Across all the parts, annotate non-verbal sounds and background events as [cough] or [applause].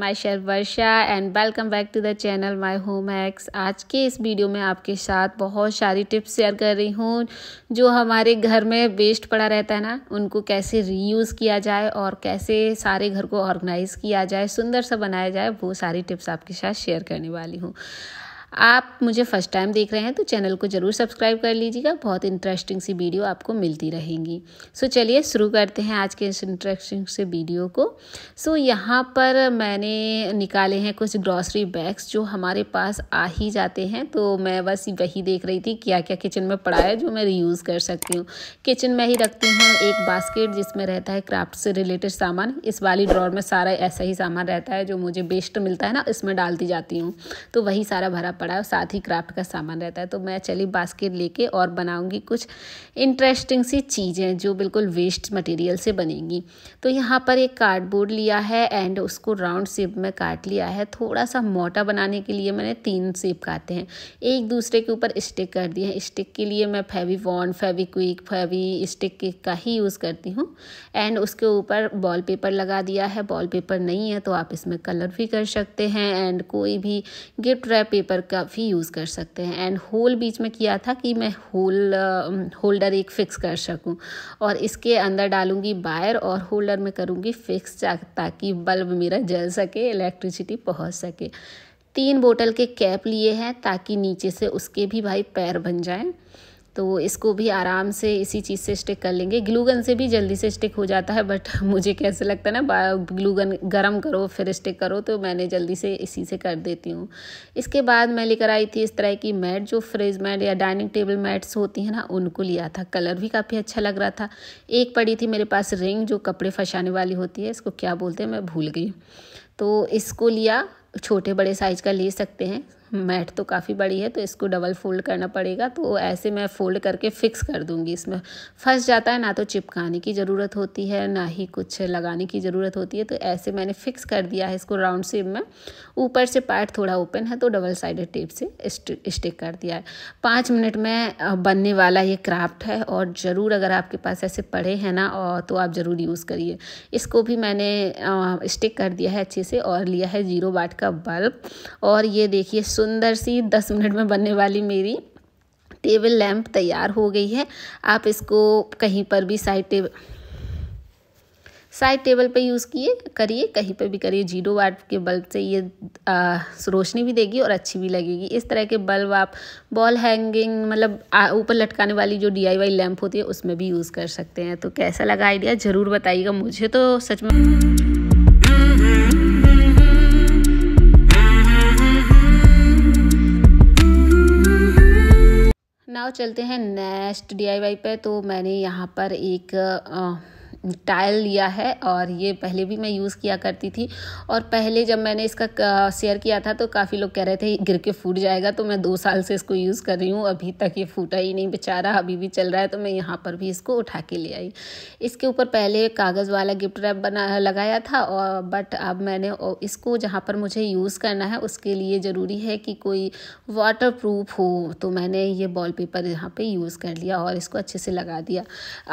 माई शेर Varsha and welcome back to the channel my home X आज के इस वीडियो में आपके साथ बहुत सारी टिप्स शेयर कर रही हूँ जो हमारे घर में वेस्ट पड़ा रहता है ना उनको कैसे रीयूज़ किया जाए और कैसे सारे घर को ऑर्गेनाइज़ किया जाए सुंदर सा बनाया जाए वो सारी टिप्स आपके साथ शेयर करने वाली हूँ आप मुझे फ़र्स्ट टाइम देख रहे हैं तो चैनल को ज़रूर सब्सक्राइब कर लीजिएगा बहुत इंटरेस्टिंग सी वीडियो आपको मिलती रहेंगी सो so, चलिए शुरू करते हैं आज के इस इंटरेस्टिंग से वीडियो को सो so, यहाँ पर मैंने निकाले हैं कुछ ग्रॉसरी बैग्स जो हमारे पास आ ही जाते हैं तो मैं बस वही देख रही थी क्या क्या किचन में पड़ा है जो मैं रीयूज़ कर सकती हूँ किचन में ही रखती हूँ एक बास्केट जिसमें रहता है क्राफ्ट से रिलेटेड सामान इस वाली ड्रॉर में सारा ऐसा ही सामान रहता है जो मुझे बेस्ट मिलता है ना इसमें डालती जाती हूँ तो वही सारा भरा पड़ा है साथ ही क्राफ्ट का सामान रहता है तो मैं चली बास्केट लेके और बनाऊँगी कुछ इंटरेस्टिंग सी चीज़ें जो बिल्कुल वेस्ट मटेरियल से बनेंगी तो यहाँ पर एक कार्डबोर्ड लिया है एंड उसको राउंड शेप में काट लिया है थोड़ा सा मोटा बनाने के लिए मैंने तीन शेप काटे हैं एक दूसरे के ऊपर स्टिक कर दिए हैं स्टिक के लिए मैं Fevibond Fevikwik Fevistick का ही यूज़ करती हूँ एंड उसके ऊपर बॉल पेपर लगा दिया है बॉल पेपर नहीं है तो आप इसमें कलर भी कर सकते हैं एंड कोई भी गिफ्ट रैप पेपर काफ़ी यूज़ कर सकते हैं एंड होल बीच में किया था कि मैं होल होल्डर एक फ़िक्स कर सकूं और इसके अंदर डालूंगी वायर और होल्डर में करूंगी फ़िक्स ताकि बल्ब मेरा जल सके इलेक्ट्रिसिटी पहुंच सके तीन बोतल के कैप लिए हैं ताकि नीचे से उसके भी भाई पैर बन जाएँ तो इसको भी आराम से इसी चीज़ से स्टिक कर लेंगे ग्लूगन से भी जल्दी से स्टिक हो जाता है बट [laughs] मुझे कैसे लगता है ना ग्लूगन गरम करो फिर स्टिक करो तो मैंने जल्दी से इसी से कर देती हूँ इसके बाद मैं लेकर आई थी इस तरह की मैट जो फ्रिज मैट या डाइनिंग टेबल मैट्स होती हैं ना उनको लिया था कलर भी काफ़ी अच्छा लग रहा था एक पड़ी थी मेरे पास रिंग जो कपड़े फंसाने वाली होती है इसको क्या बोलते हैं मैं भूल गई तो इसको लिया छोटे बड़े साइज़ का ले सकते हैं मैट तो काफ़ी बड़ी है तो इसको डबल फोल्ड करना पड़ेगा तो ऐसे मैं फोल्ड करके फिक्स कर दूँगी इसमें फंस जाता है ना तो चिपकाने की ज़रूरत होती है ना ही कुछ लगाने की ज़रूरत होती है तो ऐसे मैंने फिक्स कर दिया है इसको राउंड शेप में ऊपर से पार्ट थोड़ा ओपन है तो डबल साइडेड टेप से स्टिक कर दिया है पाँच मिनट में बनने वाला ये क्राफ्ट है और ज़रूर अगर आपके पास ऐसे पड़े हैं ना और तो आप ज़रूर यूज़ करिए इसको भी मैंने स्टिक कर दिया है अच्छे से और लिया है ज़ीरो वाट का बल्ब और ये देखिए सुंदर सी दस मिनट में बनने वाली मेरी टेबल लैम्प तैयार हो गई है आप इसको कहीं पर भी साइड टेबल साइड टेबल पे यूज़ किए करिए कहीं पे भी करिए जीरो वाट के बल्ब से ये रोशनी भी देगी और अच्छी भी लगेगी इस तरह के बल्ब आप बॉल हैंगिंग मतलब ऊपर लटकाने वाली जो डीआईवाई लैंप होती है उसमें भी यूज़ कर सकते हैं तो कैसा लगा आइडिया ज़रूर बताइएगा मुझे तो सच में चलते हैं नेक्स्ट डी पे तो मैंने यहाँ पर एक टाइल लिया है और ये पहले भी मैं यूज़ किया करती थी और पहले जब मैंने इसका शेयर किया था तो काफ़ी लोग कह रहे थे गिर के फूट जाएगा तो मैं दो साल से इसको यूज़ कर रही हूँ अभी तक ये फूटा ही नहीं बेचारा अभी भी चल रहा है तो मैं यहाँ पर भी इसको उठा के ले आई इसके ऊपर पहले कागज़ वाला गिफ्ट रैप बना लगाया था और बट अब मैंने इसको जहाँ पर मुझे यूज़ करना है उसके लिए ज़रूरी है कि कोई वाटर प्रूफ हो तो मैंने ये बॉल पेपर यहाँ पर यूज़ कर लिया और इसको अच्छे से लगा दिया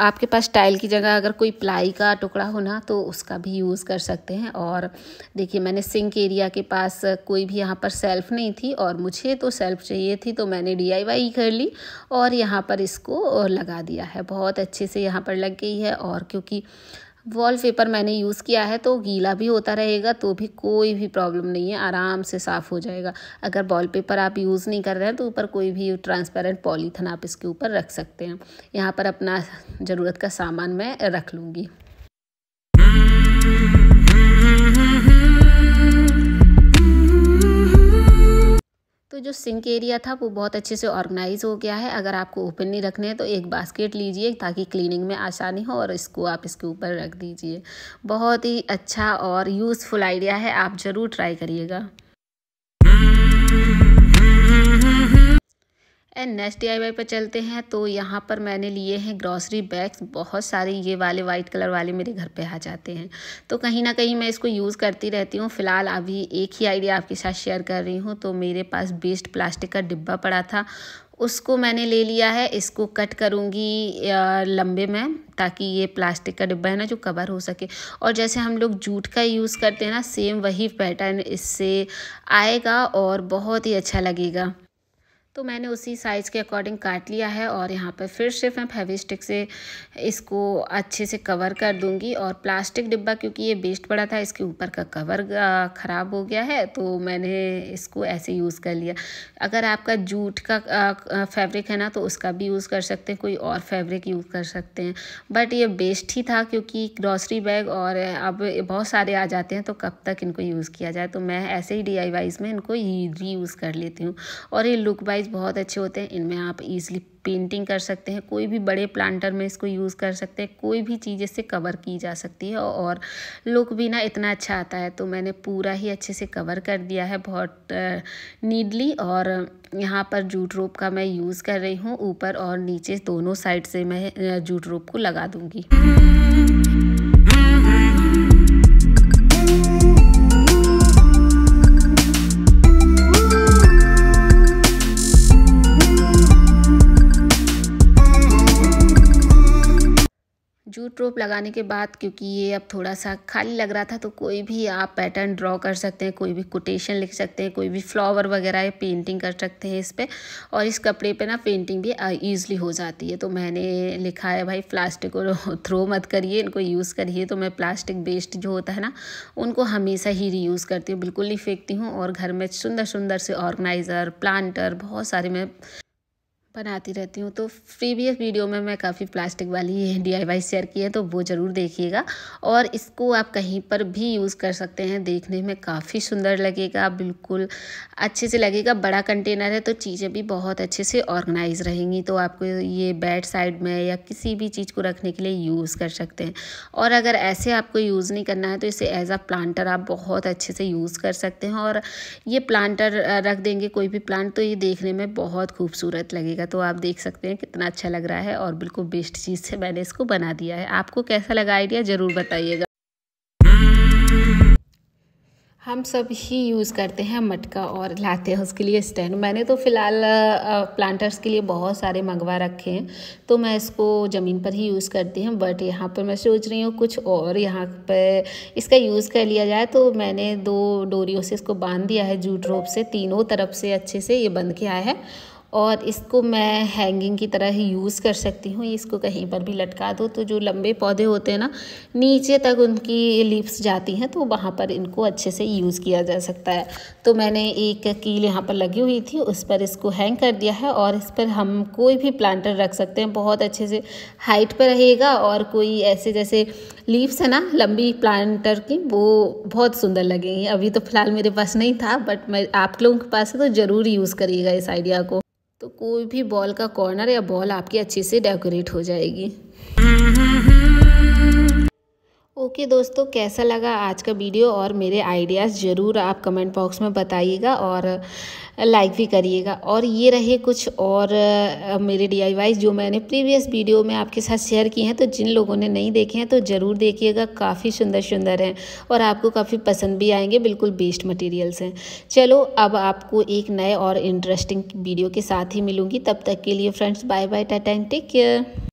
आपके पास टाइल की जगह अगर कोई प्लाई का टुकड़ा हो ना तो उसका भी यूज़ कर सकते हैं और देखिए मैंने सिंक एरिया के पास कोई भी यहाँ पर सेल्फ़ नहीं थी और मुझे तो सेल्फ़ चाहिए थी तो मैंने डी कर ली और यहाँ पर इसको लगा दिया है बहुत अच्छे से यहाँ पर लग गई है और क्योंकि वॉलपेपर मैंने यूज़ किया है तो गीला भी होता रहेगा तो भी कोई भी प्रॉब्लम नहीं है आराम से साफ़ हो जाएगा अगर वॉलपेपर आप यूज़ नहीं कर रहे हैं तो ऊपर कोई भी ट्रांसपेरेंट पॉलीथन आप इसके ऊपर रख सकते हैं यहाँ पर अपना ज़रूरत का सामान मैं रख लूँगी जो सिंक एरिया था वो बहुत अच्छे से ऑर्गेनाइज हो गया है अगर आपको ओपन नहीं रखने हैं तो एक बास्केट लीजिए ताकि क्लीनिंग में आसानी हो और इसको आप इसके ऊपर रख दीजिए बहुत ही अच्छा और यूज़फुल आइडिया है आप ज़रूर ट्राई करिएगा एंड नेक्स्ट डी पर चलते हैं तो यहाँ पर मैंने लिए हैं ग्रॉसरी बैग्स बहुत सारे ये वाले वाइट कलर वाले मेरे घर पे आ जाते हैं तो कहीं ना कहीं मैं इसको यूज़ करती रहती हूँ फ़िलहाल अभी एक ही आइडिया आपके साथ शेयर कर रही हूँ तो मेरे पास बेस्ट प्लास्टिक का डिब्बा पड़ा था उसको मैंने ले लिया है इसको कट करूँगी लंबे में ताकि ये प्लास्टिक का डिब्बा है ना जो कवर हो सके और जैसे हम लोग जूट का यूज़ करते हैं ना सेम वही पैटर्न इससे आएगा और बहुत ही अच्छा लगेगा तो मैंने उसी साइज़ के अकॉर्डिंग काट लिया है और यहाँ पर फिर सिर्फ मैं फेवी स्टिक से इसको अच्छे से कवर कर दूँगी और प्लास्टिक डिब्बा क्योंकि ये बेस्ट पड़ा था इसके ऊपर का कवर ख़राब हो गया है तो मैंने इसको ऐसे यूज़ कर लिया अगर आपका जूट का फैब्रिक है ना तो उसका भी यूज़ कर सकते हैं कोई और फैब्रिक यूज़ कर सकते हैं बट ये बेस्ट ही था क्योंकि ग्रॉसरी बैग और अब बहुत सारे आ जाते हैं तो कब तक इनको यूज़ किया जाए तो मैं ऐसे ही डी में इनको री यूज़ कर लेती हूँ और ये लुक बाई साइज बहुत अच्छे होते हैं इनमें आप इजीली पेंटिंग कर सकते हैं कोई भी बड़े प्लांटर में इसको यूज़ कर सकते हैं कोई भी चीज़ इससे कवर की जा सकती है और लुक भी ना इतना अच्छा आता है तो मैंने पूरा ही अच्छे से कवर कर दिया है बहुत नीडली और यहाँ पर जूट रोप का मैं यूज़ कर रही हूँ ऊपर और नीचे दोनों साइड से मैं जूट रोप को लगा दूँगी ट्रोप लगाने के बाद क्योंकि ये अब थोड़ा सा खाली लग रहा था तो कोई भी आप पैटर्न ड्रॉ कर सकते हैं कोई भी कोटेशन लिख सकते हैं कोई भी फ्लावर वगैरह पेंटिंग कर सकते हैं इस पर और इस कपड़े पे ना पेंटिंग भी ईजिली हो जाती है तो मैंने लिखा है भाई प्लास्टिक को थ्रो [laughs] मत करिए इनको यूज़ करिए तो मैं प्लास्टिक बेस्ट जो होता है ना उनको हमेशा ही रीयूज़ करती हूँ बिल्कुल नहीं फेंकती हूँ और घर में सुंदर सुंदर से ऑर्गेनाइज़र प्लांटर बहुत सारे मैं बनाती रहती हूँ तो प्रीवियस वीडियो में मैं काफ़ी प्लास्टिक वाली डी आई वाई शेयर की है तो वो ज़रूर देखिएगा और इसको आप कहीं पर भी यूज़ कर सकते हैं देखने में काफ़ी सुंदर लगेगा बिल्कुल अच्छे से लगेगा बड़ा कंटेनर है तो चीज़ें भी बहुत अच्छे से ऑर्गेनाइज रहेंगी तो आपको ये बेड साइड में या किसी भी चीज़ को रखने के लिए यूज़ कर सकते हैं और अगर ऐसे आपको यूज़ नहीं करना है तो इसे एज आ प्लांटर आप बहुत अच्छे से यूज़ कर सकते हैं और ये प्लांटर रख देंगे कोई भी प्लांट तो ये देखने में बहुत खूबसूरत लगेगा देखिएगा तो आप देख सकते हैं कितना अच्छा लग रहा है और बिल्कुल बेस्ट चीज़ से मैंने इसको बना दिया है आपको कैसा लगा आइडिया ज़रूर बताइएगा हम सब ही यूज़ करते हैं मटका और लाते हैं उसके लिए स्टैंड मैंने तो फ़िलहाल प्लांटर्स के लिए बहुत सारे मंगवा रखे हैं तो मैं इसको ज़मीन पर ही यूज़ करती हूँ बट यहाँ पर मैं सोच रही हूँ कुछ और यहाँ पर इसका यूज़ कर लिया जाए तो मैंने दो डोरियों से इसको बांध दिया है जूट रोप से तीनों तरफ से अच्छे से ये बंद किया है और इसको मैं हैंगिंग की तरह ही यूज़ कर सकती हूँ इसको कहीं पर भी लटका दो तो जो लंबे पौधे होते हैं ना नीचे तक उनकी लीव्स जाती हैं तो वहाँ पर इनको अच्छे से यूज़ किया जा सकता है तो मैंने एक कील यहाँ पर लगी हुई थी उस पर इसको हैंग कर दिया है और इस पर हम कोई भी प्लांटर रख सकते हैं बहुत अच्छे से हाइट पर रहेगा और कोई ऐसे जैसे लीव्स है ना लंबी प्लांटर की वो बहुत सुंदर लगेंगी अभी तो फ़िलहाल मेरे पास नहीं था बट मैं आप लोगों के पास है तो ज़रूर यूज़ करिएगा इस आइडिया को तो कोई भी बॉल का कॉर्नर या बॉल आपकी अच्छे से डेकोरेट हो जाएगी ओके okay, दोस्तों कैसा लगा आज का वीडियो और मेरे आइडियाज़ ज़रूर आप कमेंट बॉक्स में बताइएगा और लाइक भी करिएगा और ये रहे कुछ और मेरे डी जो मैंने प्रीवियस वीडियो में आपके साथ शेयर किए हैं तो जिन लोगों ने नहीं देखे हैं तो ज़रूर देखिएगा काफ़ी सुंदर सुंदर हैं और आपको काफ़ी पसंद भी आएंगे बिल्कुल बेस्ट मटीरियल्स हैं चलो अब आपको एक नए और इंटरेस्टिंग वीडियो के साथ ही मिलूँगी तब तक के लिए friends bye bye tata and take care